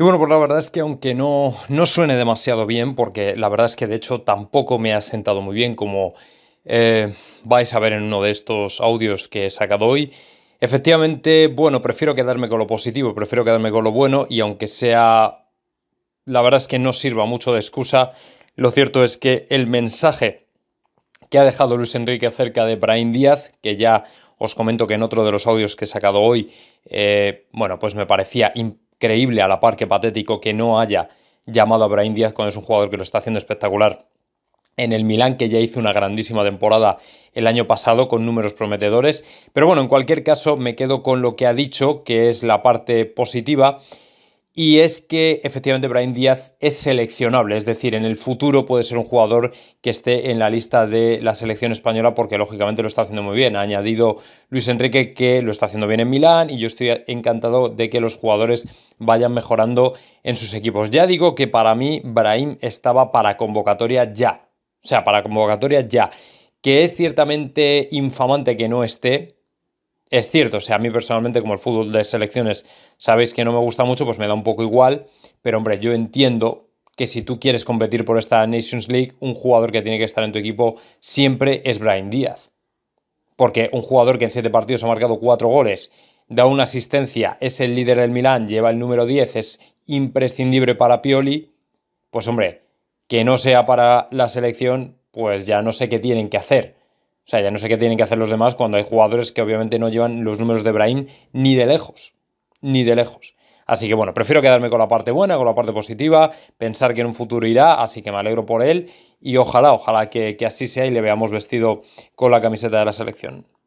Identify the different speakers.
Speaker 1: Y bueno, pues la verdad es que aunque no, no suene demasiado bien, porque la verdad es que de hecho tampoco me ha sentado muy bien como eh, vais a ver en uno de estos audios que he sacado hoy, efectivamente, bueno, prefiero quedarme con lo positivo, prefiero quedarme con lo bueno y aunque sea, la verdad es que no sirva mucho de excusa, lo cierto es que el mensaje que ha dejado Luis Enrique acerca de Brian Díaz, que ya os comento que en otro de los audios que he sacado hoy, eh, bueno, pues me parecía impresionante creíble a la par que patético que no haya llamado a Brian Díaz cuando es un jugador que lo está haciendo espectacular en el Milán, que ya hizo una grandísima temporada el año pasado con números prometedores. Pero bueno, en cualquier caso me quedo con lo que ha dicho, que es la parte positiva y es que efectivamente Brian Díaz es seleccionable, es decir, en el futuro puede ser un jugador que esté en la lista de la selección española porque lógicamente lo está haciendo muy bien. Ha añadido Luis Enrique que lo está haciendo bien en Milán y yo estoy encantado de que los jugadores vayan mejorando en sus equipos. Ya digo que para mí Brahim estaba para convocatoria ya, o sea, para convocatoria ya, que es ciertamente infamante que no esté, es cierto, o sea, a mí personalmente como el fútbol de selecciones sabéis que no me gusta mucho, pues me da un poco igual, pero hombre, yo entiendo que si tú quieres competir por esta Nations League, un jugador que tiene que estar en tu equipo siempre es Brian Díaz. Porque un jugador que en siete partidos ha marcado cuatro goles, da una asistencia, es el líder del Milán, lleva el número 10, es imprescindible para Pioli, pues hombre, que no sea para la selección, pues ya no sé qué tienen que hacer. O sea, ya no sé qué tienen que hacer los demás cuando hay jugadores que obviamente no llevan los números de Brahim ni de lejos, ni de lejos. Así que bueno, prefiero quedarme con la parte buena, con la parte positiva, pensar que en un futuro irá, así que me alegro por él y ojalá, ojalá que, que así sea y le veamos vestido con la camiseta de la selección.